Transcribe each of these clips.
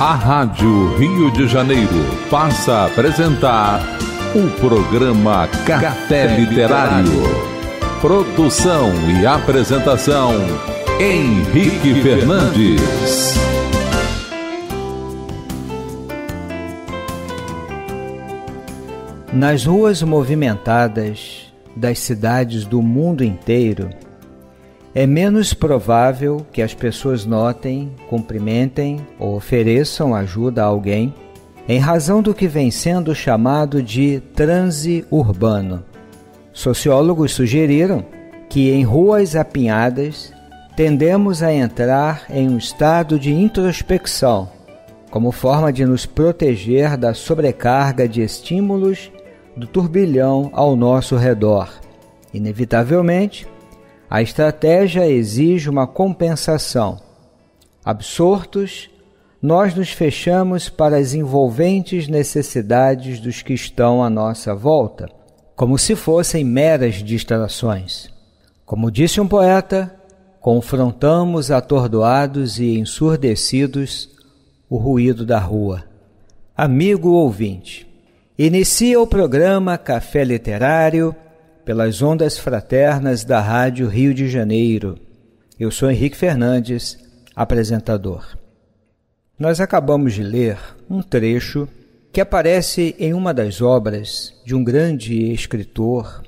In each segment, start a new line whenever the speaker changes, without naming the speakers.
A Rádio Rio de Janeiro passa a apresentar o programa Café Literário. Produção e apresentação Henrique Fernandes. Nas ruas movimentadas das cidades do mundo inteiro, é menos provável que as pessoas notem, cumprimentem ou ofereçam ajuda a alguém, em razão do que vem sendo chamado de transe urbano. Sociólogos sugeriram que em ruas apinhadas tendemos a entrar em um estado de introspecção, como forma de nos proteger da sobrecarga de estímulos do turbilhão ao nosso redor. Inevitavelmente, a estratégia exige uma compensação. Absortos, nós nos fechamos para as envolventes necessidades dos que estão à nossa volta, como se fossem meras distrações. Como disse um poeta, confrontamos atordoados e ensurdecidos o ruído da rua. Amigo ouvinte, inicia o programa Café Literário pelas ondas fraternas da Rádio Rio de Janeiro. Eu sou Henrique Fernandes, apresentador. Nós acabamos de ler um trecho que aparece em uma das obras de um grande escritor,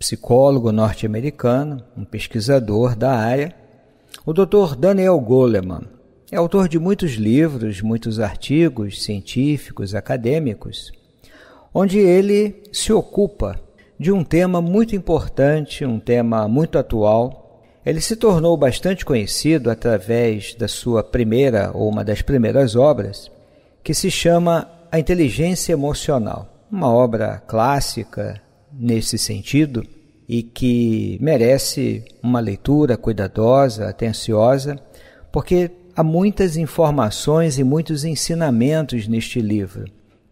psicólogo norte-americano, um pesquisador da área, o Dr. Daniel Goleman. É autor de muitos livros, muitos artigos científicos, acadêmicos, onde ele se ocupa de um tema muito importante, um tema muito atual. Ele se tornou bastante conhecido através da sua primeira ou uma das primeiras obras, que se chama A Inteligência Emocional, uma obra clássica nesse sentido e que merece uma leitura cuidadosa, atenciosa, porque há muitas informações e muitos ensinamentos neste livro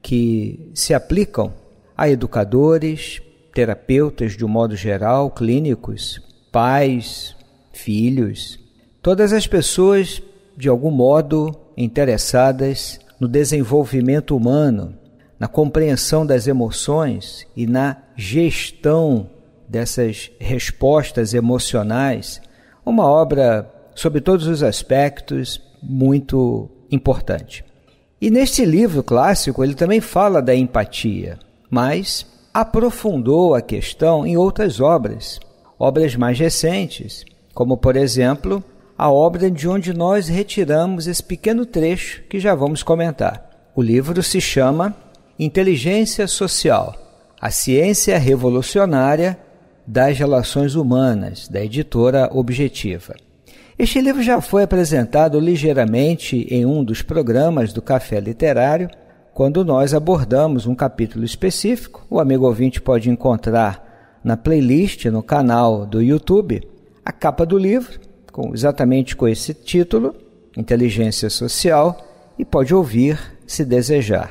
que se aplicam a educadores, terapeutas de um modo geral, clínicos, pais, filhos, todas as pessoas de algum modo interessadas no desenvolvimento humano, na compreensão das emoções e na gestão dessas respostas emocionais, uma obra sobre todos os aspectos muito importante. E neste livro clássico, ele também fala da empatia, mas aprofundou a questão em outras obras, obras mais recentes, como por exemplo a obra de onde nós retiramos esse pequeno trecho que já vamos comentar. O livro se chama Inteligência Social: A Ciência Revolucionária das Relações Humanas, da editora Objetiva. Este livro já foi apresentado ligeiramente em um dos programas do Café Literário quando nós abordamos um capítulo específico. O amigo ouvinte pode encontrar na playlist, no canal do YouTube, a capa do livro, com, exatamente com esse título, Inteligência Social, e pode ouvir se desejar.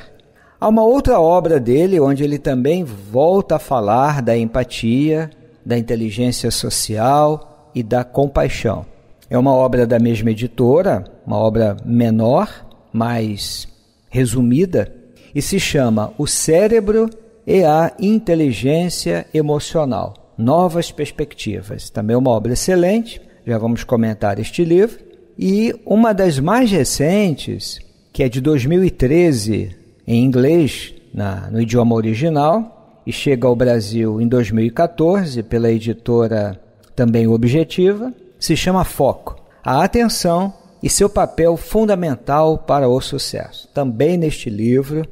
Há uma outra obra dele onde ele também volta a falar da empatia, da inteligência social e da compaixão. É uma obra da mesma editora, uma obra menor, mas resumida, e se chama O Cérebro e a Inteligência Emocional. Novas Perspectivas. Também uma obra excelente, já vamos comentar este livro. E uma das mais recentes, que é de 2013, em inglês, na, no idioma original, e chega ao Brasil em 2014 pela editora também objetiva, se chama Foco. A atenção e seu papel fundamental para o sucesso. Também neste livro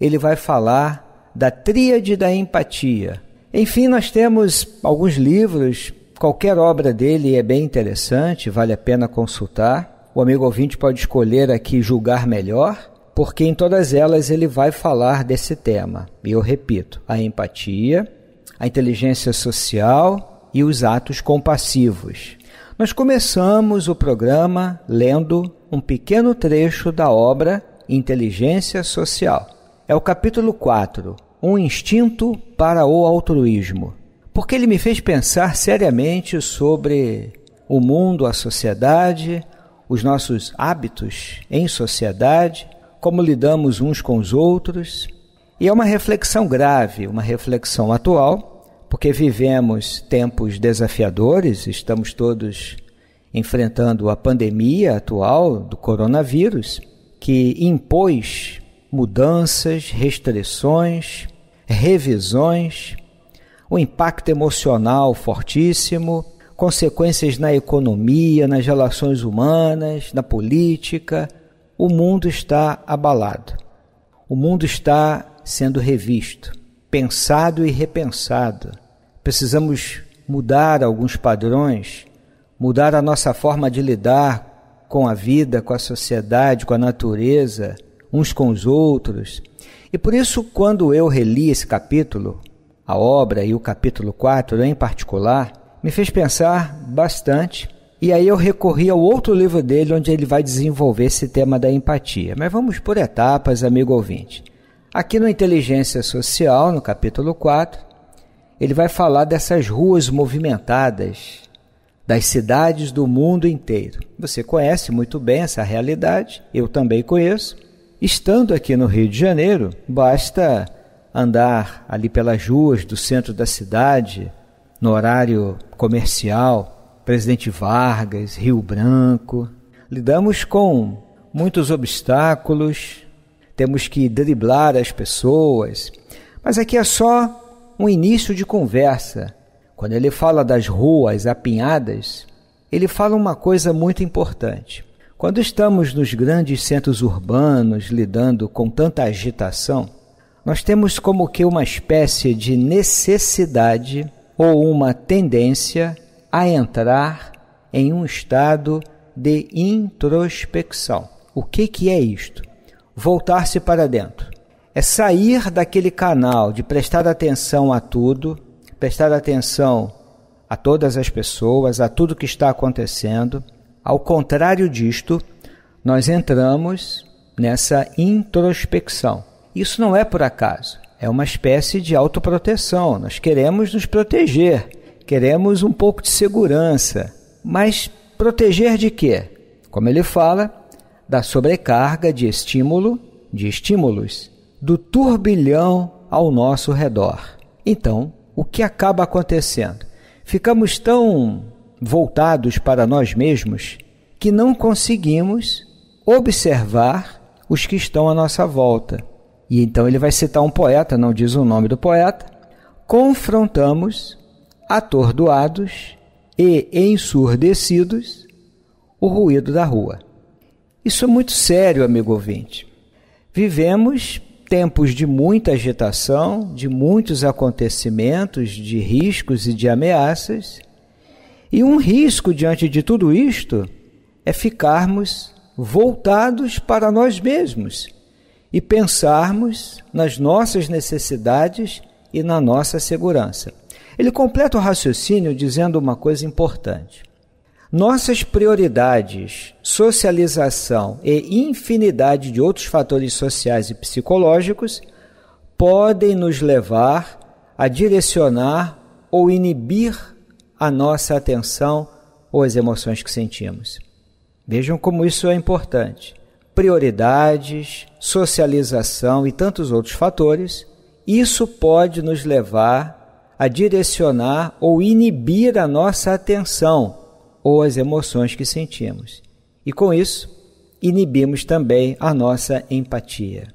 ele vai falar da tríade da empatia. Enfim, nós temos alguns livros, qualquer obra dele é bem interessante, vale a pena consultar. O amigo ouvinte pode escolher aqui julgar melhor, porque em todas elas ele vai falar desse tema. E eu repito: a empatia, a inteligência social e os atos compassivos. Nós começamos o programa lendo um pequeno trecho da obra Inteligência Social, é o capítulo 4, Um Instinto para o Altruísmo, porque ele me fez pensar seriamente sobre o mundo, a sociedade, os nossos hábitos em sociedade, como lidamos uns com os outros. E é uma reflexão grave, uma reflexão atual, porque vivemos tempos desafiadores, estamos todos enfrentando a pandemia atual do coronavírus, que impôs mudanças, restrições, revisões, o impacto emocional fortíssimo, consequências na economia, nas relações humanas, na política. O mundo está abalado. O mundo está sendo revisto, pensado e repensado. Precisamos mudar alguns padrões, mudar a nossa forma de lidar com a vida, com a sociedade, com a natureza, uns com os outros. E por isso, quando eu reli esse capítulo, a obra e o capítulo 4 né, em particular, me fez pensar bastante. E aí eu recorri ao outro livro dele, onde ele vai desenvolver esse tema da empatia. Mas vamos por etapas, amigo ouvinte. Aqui no Inteligência Social, no capítulo 4, ele vai falar dessas ruas movimentadas das cidades do mundo inteiro. Você conhece muito bem essa realidade, eu também conheço. Estando aqui no Rio de Janeiro, basta andar ali pelas ruas do centro da cidade, no horário comercial, Presidente Vargas, Rio Branco. Lidamos com muitos obstáculos, temos que driblar as pessoas, mas aqui é só um início de conversa. Quando ele fala das ruas apinhadas, ele fala uma coisa muito importante. Quando estamos nos grandes centros urbanos lidando com tanta agitação, nós temos como que uma espécie de necessidade ou uma tendência a entrar em um estado de introspecção. O que, que é isto? Voltar-se para dentro. É sair daquele canal de prestar atenção a tudo, prestar atenção a todas as pessoas, a tudo que está acontecendo ao contrário disto, nós entramos nessa introspecção. Isso não é por acaso, é uma espécie de autoproteção. Nós queremos nos proteger, queremos um pouco de segurança. Mas proteger de quê? Como ele fala, da sobrecarga de estímulo, de estímulos, do turbilhão ao nosso redor. Então, o que acaba acontecendo? Ficamos tão voltados para nós mesmos que não conseguimos observar os que estão à nossa volta. E então ele vai citar um poeta, não diz o nome do poeta. Confrontamos, atordoados e ensurdecidos, o ruído da rua. Isso é muito sério, amigo ouvinte. Vivemos tempos de muita agitação, de muitos acontecimentos, de riscos e de ameaças, e um risco diante de tudo isto é ficarmos voltados para nós mesmos e pensarmos nas nossas necessidades e na nossa segurança. Ele completa o raciocínio dizendo uma coisa importante. Nossas prioridades, socialização e infinidade de outros fatores sociais e psicológicos podem nos levar a direcionar ou inibir a nossa atenção ou as emoções que sentimos. Vejam como isso é importante. Prioridades, socialização e tantos outros fatores, isso pode nos levar a direcionar ou inibir a nossa atenção ou as emoções que sentimos. E com isso, inibimos também a nossa empatia.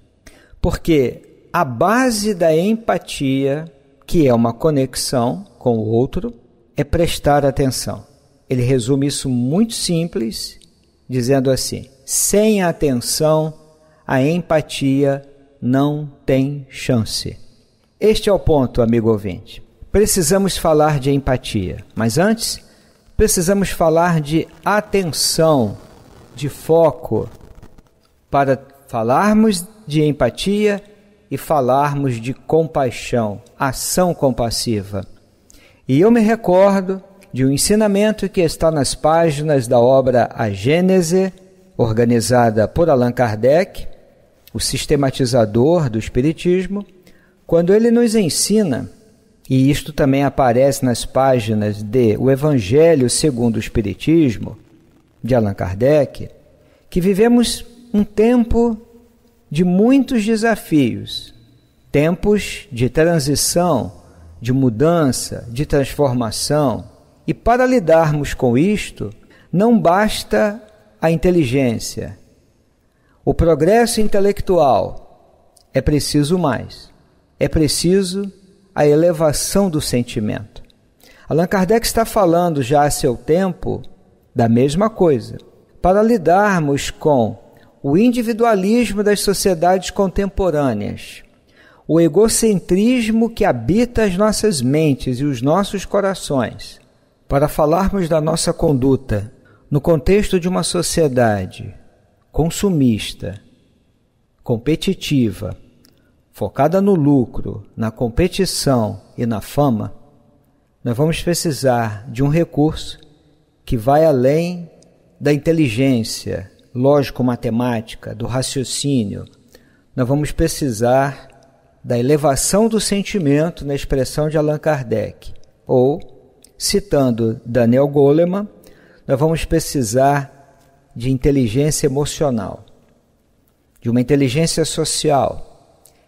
Porque a base da empatia, que é uma conexão com o outro, é prestar atenção. Ele resume isso muito simples, dizendo assim: sem atenção, a empatia não tem chance. Este é o ponto, amigo ouvinte. Precisamos falar de empatia, mas antes, precisamos falar de atenção, de foco, para falarmos de empatia e falarmos de compaixão, ação compassiva. E eu me recordo de um ensinamento que está nas páginas da obra A Gênese, organizada por Allan Kardec, o sistematizador do Espiritismo, quando ele nos ensina, e isto também aparece nas páginas de O Evangelho segundo o Espiritismo, de Allan Kardec, que vivemos um tempo de muitos desafios, tempos de transição de mudança, de transformação. E para lidarmos com isto, não basta a inteligência, o progresso intelectual. É preciso mais. É preciso a elevação do sentimento. Allan Kardec está falando já a seu tempo da mesma coisa. Para lidarmos com o individualismo das sociedades contemporâneas, o egocentrismo que habita as nossas mentes e os nossos corações. Para falarmos da nossa conduta no contexto de uma sociedade consumista, competitiva, focada no lucro, na competição e na fama, nós vamos precisar de um recurso que vai além da inteligência lógico-matemática, do raciocínio. Nós vamos precisar da elevação do sentimento na expressão de Allan Kardec. Ou, citando Daniel Goleman, nós vamos precisar de inteligência emocional, de uma inteligência social.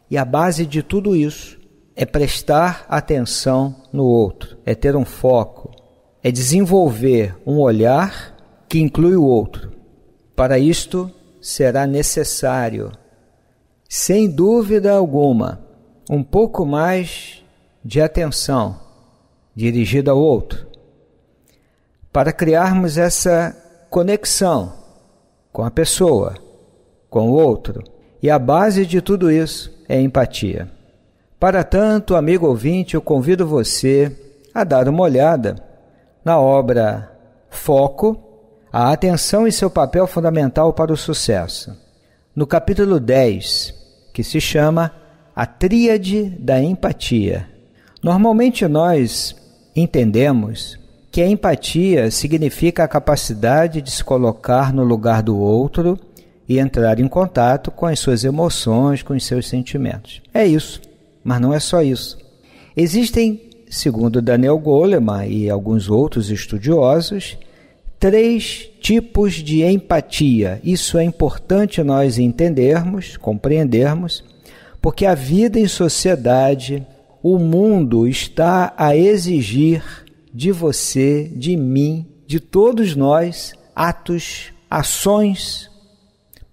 E a base de tudo isso é prestar atenção no outro, é ter um foco, é desenvolver um olhar que inclui o outro. Para isto será necessário sem dúvida alguma, um pouco mais de atenção dirigida ao outro, para criarmos essa conexão com a pessoa, com o outro. E a base de tudo isso é empatia. Para tanto, amigo ouvinte, eu convido você a dar uma olhada na obra Foco, a atenção e seu papel fundamental para o sucesso. No capítulo 10, que se chama a Tríade da Empatia. Normalmente nós entendemos que a empatia significa a capacidade de se colocar no lugar do outro e entrar em contato com as suas emoções, com os seus sentimentos. É isso, mas não é só isso. Existem, segundo Daniel Goleman e alguns outros estudiosos, três tipos de empatia. Isso é importante nós entendermos, compreendermos, porque a vida em sociedade, o mundo está a exigir de você, de mim, de todos nós, atos, ações,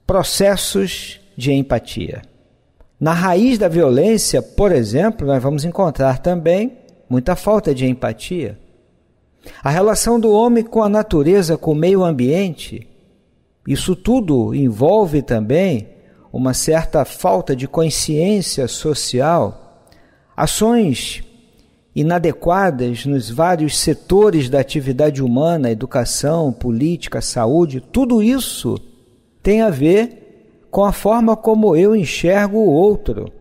processos de empatia. Na raiz da violência, por exemplo, nós vamos encontrar também muita falta de empatia a relação do homem com a natureza, com o meio ambiente, isso tudo envolve também uma certa falta de consciência social, ações inadequadas nos vários setores da atividade humana, educação, política, saúde, tudo isso tem a ver com a forma como eu enxergo o outro,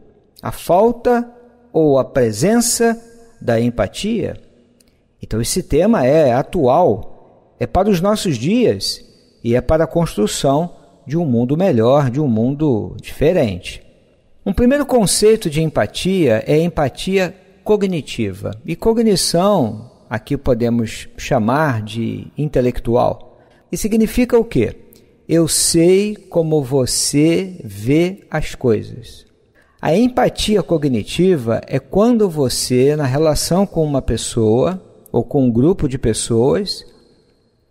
a falta ou a presença da empatia. Então, esse tema é atual, é para os nossos dias e é para a construção de um mundo melhor, de um mundo diferente. Um primeiro conceito de empatia é empatia cognitiva. E cognição aqui podemos chamar de intelectual. E significa o quê? Eu sei como você vê as coisas. A empatia cognitiva é quando você, na relação com uma pessoa, ou com um grupo de pessoas,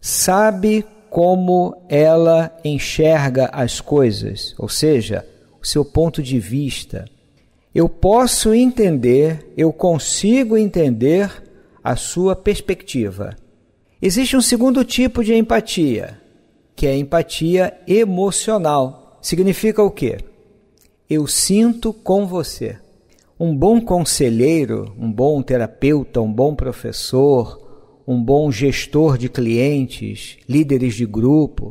sabe como ela enxerga as coisas, ou seja, o seu ponto de vista. Eu posso entender, eu consigo entender a sua perspectiva. Existe um segundo tipo de empatia, que é a empatia emocional. Significa o quê? Eu sinto com você. Um bom conselheiro, um bom terapeuta, um bom professor, um bom gestor de clientes, líderes de grupo,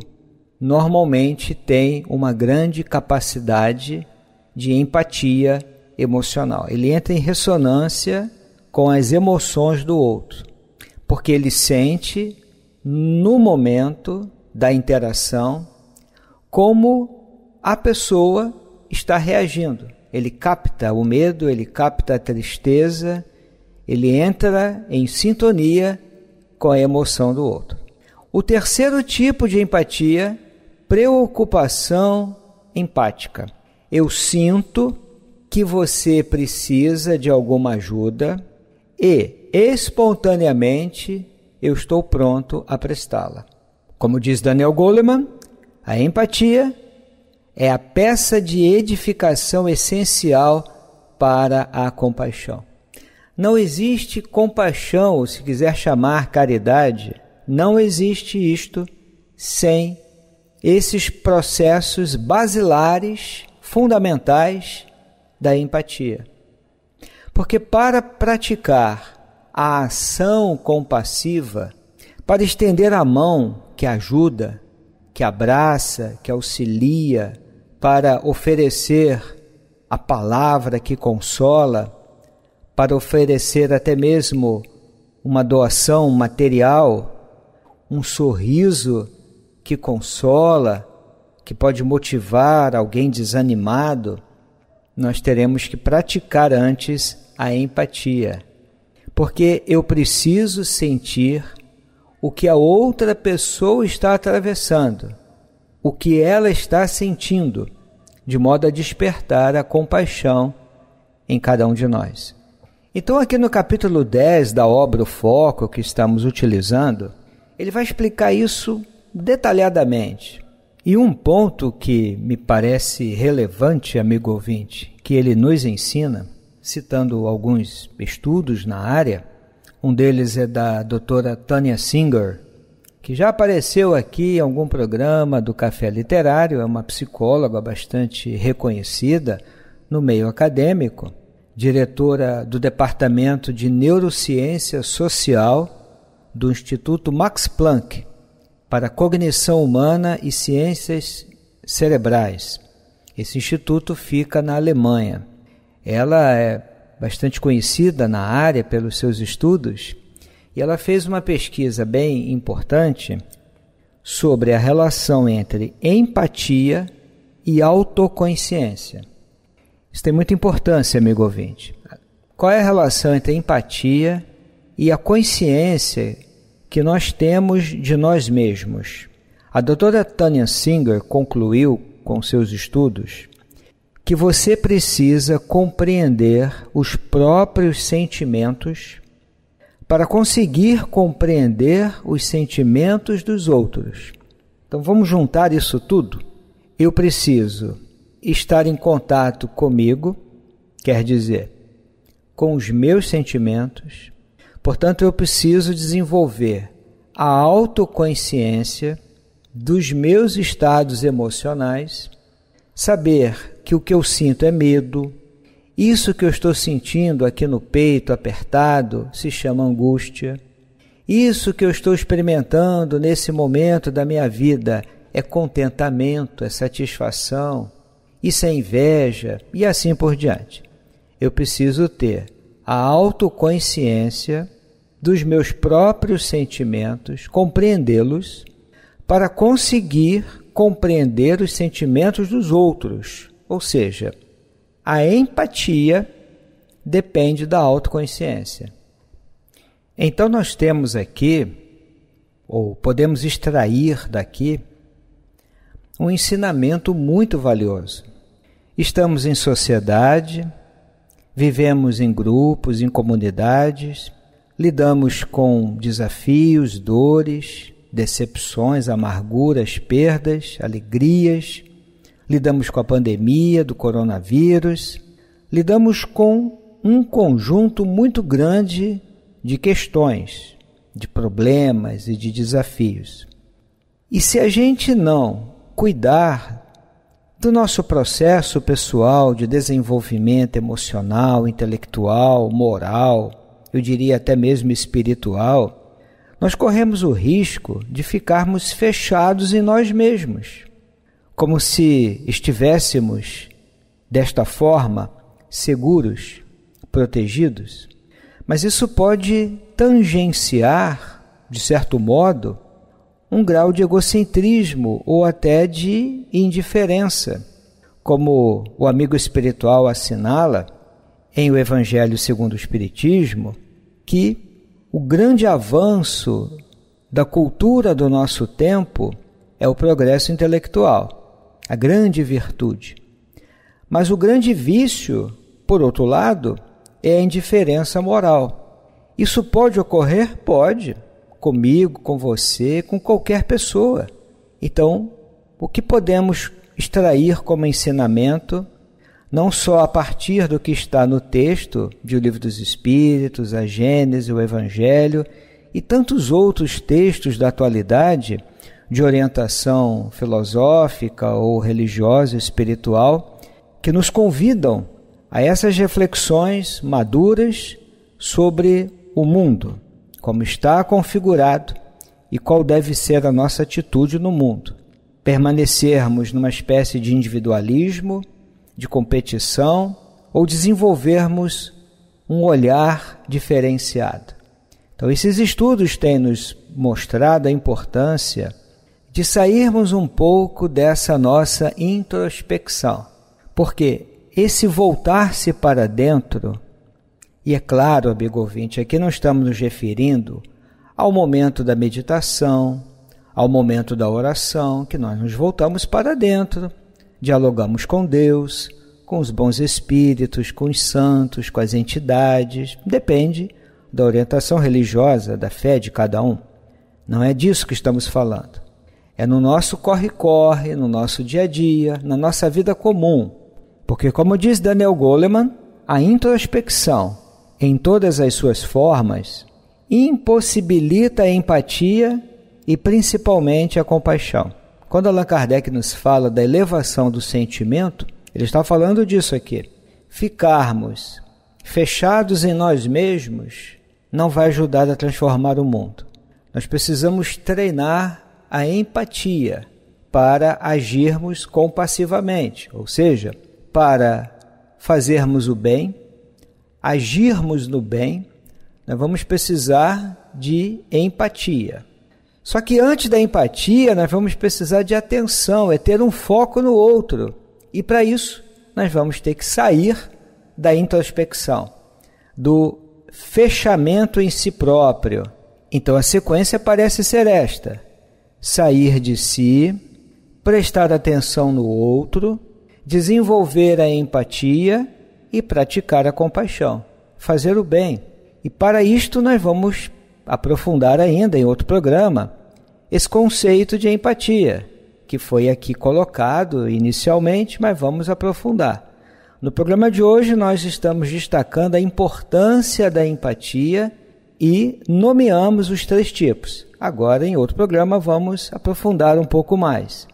normalmente tem uma grande capacidade de empatia emocional. Ele entra em ressonância com as emoções do outro, porque ele sente no momento da interação como a pessoa está reagindo ele capta o medo, ele capta a tristeza, ele entra em sintonia com a emoção do outro. O terceiro tipo de empatia, preocupação empática. Eu sinto que você precisa de alguma ajuda e, espontaneamente, eu estou pronto a prestá-la. Como diz Daniel Goleman, a empatia é a peça de edificação essencial para a compaixão. Não existe compaixão, ou se quiser chamar caridade, não existe isto sem esses processos basilares, fundamentais da empatia. Porque para praticar a ação compassiva, para estender a mão que ajuda, que abraça, que auxilia, para oferecer a palavra que consola, para oferecer até mesmo uma doação material, um sorriso que consola, que pode motivar alguém desanimado, nós teremos que praticar antes a empatia. Porque eu preciso sentir o que a outra pessoa está atravessando, o que ela está sentindo de modo a despertar a compaixão em cada um de nós. Então, aqui no capítulo 10 da obra O Foco que estamos utilizando, ele vai explicar isso detalhadamente. E um ponto que me parece relevante, amigo ouvinte, que ele nos ensina, citando alguns estudos na área, um deles é da doutora Tanya Singer, que já apareceu aqui em algum programa do Café Literário, é uma psicóloga bastante reconhecida no meio acadêmico, diretora do Departamento de Neurociência Social do Instituto Max Planck para Cognição Humana e Ciências Cerebrais. Esse instituto fica na Alemanha. Ela é bastante conhecida na área pelos seus estudos e ela fez uma pesquisa bem importante sobre a relação entre empatia e autoconsciência. Isso tem muita importância, amigo ouvinte. Qual é a relação entre a empatia e a consciência que nós temos de nós mesmos? A doutora Tanya Singer concluiu com seus estudos que você precisa compreender os próprios sentimentos para conseguir compreender os sentimentos dos outros. Então vamos juntar isso tudo. Eu preciso estar em contato comigo, quer dizer, com os meus sentimentos. Portanto, eu preciso desenvolver a autoconsciência dos meus estados emocionais, saber que o que eu sinto é medo, isso que eu estou sentindo aqui no peito apertado se chama angústia. Isso que eu estou experimentando nesse momento da minha vida é contentamento, é satisfação, isso é inveja e assim por diante. Eu preciso ter a autoconsciência dos meus próprios sentimentos, compreendê-los, para conseguir compreender os sentimentos dos outros, ou seja, a empatia depende da autoconsciência. Então, nós temos aqui, ou podemos extrair daqui, um ensinamento muito valioso. Estamos em sociedade, vivemos em grupos, em comunidades, lidamos com desafios, dores, decepções, amarguras, perdas, alegrias, lidamos com a pandemia do coronavírus, lidamos com um conjunto muito grande de questões, de problemas e de desafios. E se a gente não cuidar do nosso processo pessoal de desenvolvimento emocional, intelectual, moral, eu diria até mesmo espiritual, nós corremos o risco de ficarmos fechados em nós mesmos como se estivéssemos, desta forma, seguros, protegidos. Mas isso pode tangenciar, de certo modo, um grau de egocentrismo ou até de indiferença. Como o amigo espiritual assinala em O Evangelho segundo o Espiritismo, que o grande avanço da cultura do nosso tempo é o progresso intelectual a grande virtude. Mas o grande vício, por outro lado, é a indiferença moral. Isso pode ocorrer? Pode. Comigo, com você, com qualquer pessoa. Então, o que podemos extrair como ensinamento, não só a partir do que está no texto de O Livro dos Espíritos, a Gênese, o Evangelho e tantos outros textos da atualidade de orientação filosófica ou religiosa, espiritual, que nos convidam a essas reflexões maduras sobre o mundo, como está configurado e qual deve ser a nossa atitude no mundo. Permanecermos numa espécie de individualismo, de competição ou desenvolvermos um olhar diferenciado. Então, esses estudos têm nos mostrado a importância de sairmos um pouco dessa nossa introspecção, porque esse voltar-se para dentro, e é claro, amigo ouvinte, aqui não estamos nos referindo ao momento da meditação, ao momento da oração, que nós nos voltamos para dentro, dialogamos com Deus, com os bons espíritos, com os santos, com as entidades, depende da orientação religiosa, da fé de cada um. Não é disso que estamos falando. É no nosso corre-corre, no nosso dia a dia, na nossa vida comum. Porque, como diz Daniel Goleman, a introspecção, em todas as suas formas, impossibilita a empatia e principalmente a compaixão. Quando Allan Kardec nos fala da elevação do sentimento, ele está falando disso aqui. Ficarmos fechados em nós mesmos não vai ajudar a transformar o mundo. Nós precisamos treinar a empatia para agirmos compassivamente, ou seja, para fazermos o bem, agirmos no bem, nós vamos precisar de empatia. Só que antes da empatia, nós vamos precisar de atenção, é ter um foco no outro. E para isso, nós vamos ter que sair da introspecção, do fechamento em si próprio. Então a sequência parece ser esta: sair de si, prestar atenção no outro, desenvolver a empatia e praticar a compaixão, fazer o bem. E para isto nós vamos aprofundar ainda em outro programa esse conceito de empatia, que foi aqui colocado inicialmente, mas vamos aprofundar. No programa de hoje, nós estamos destacando a importância da empatia e nomeamos os três tipos. Agora, em outro programa, vamos aprofundar um pouco mais.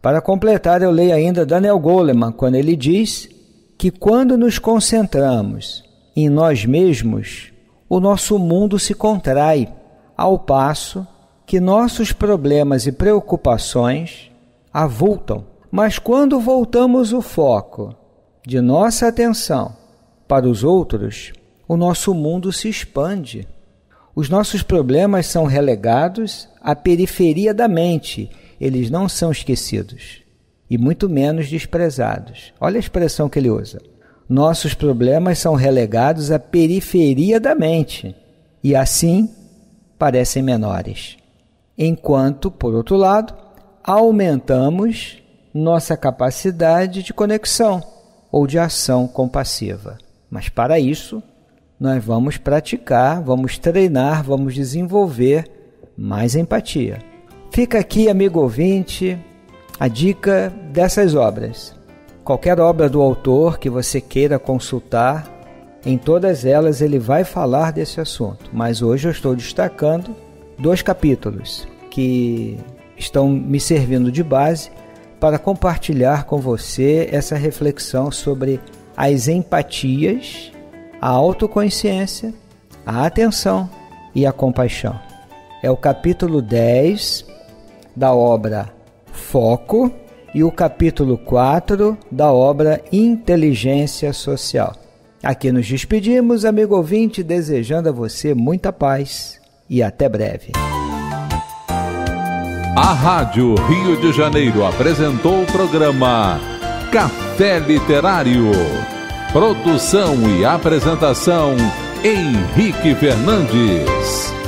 Para completar, eu leio ainda Daniel Goleman, quando ele diz que quando nos concentramos em nós mesmos, o nosso mundo se contrai, ao passo que nossos problemas e preocupações avultam. Mas quando voltamos o foco de nossa atenção para os outros, o nosso mundo se expande. Os nossos problemas são relegados à periferia da mente, eles não são esquecidos e muito menos desprezados. Olha a expressão que ele usa. Nossos problemas são relegados à periferia da mente e assim parecem menores. Enquanto, por outro lado, aumentamos nossa capacidade de conexão ou de ação compassiva. Mas para isso, nós vamos praticar, vamos treinar, vamos desenvolver mais empatia. Fica aqui, amigo ouvinte, a dica dessas obras. Qualquer obra do autor que você queira consultar, em todas elas ele vai falar desse assunto, mas hoje eu estou destacando dois capítulos que estão me servindo de base para compartilhar com você essa reflexão sobre as empatias a autoconsciência, a atenção e a compaixão. É o capítulo 10 da obra Foco e o capítulo 4 da obra Inteligência Social. Aqui nos despedimos, amigo ouvinte, desejando a você muita paz e até breve. A Rádio Rio de Janeiro apresentou o programa Café Literário. Produção e apresentação Henrique Fernandes.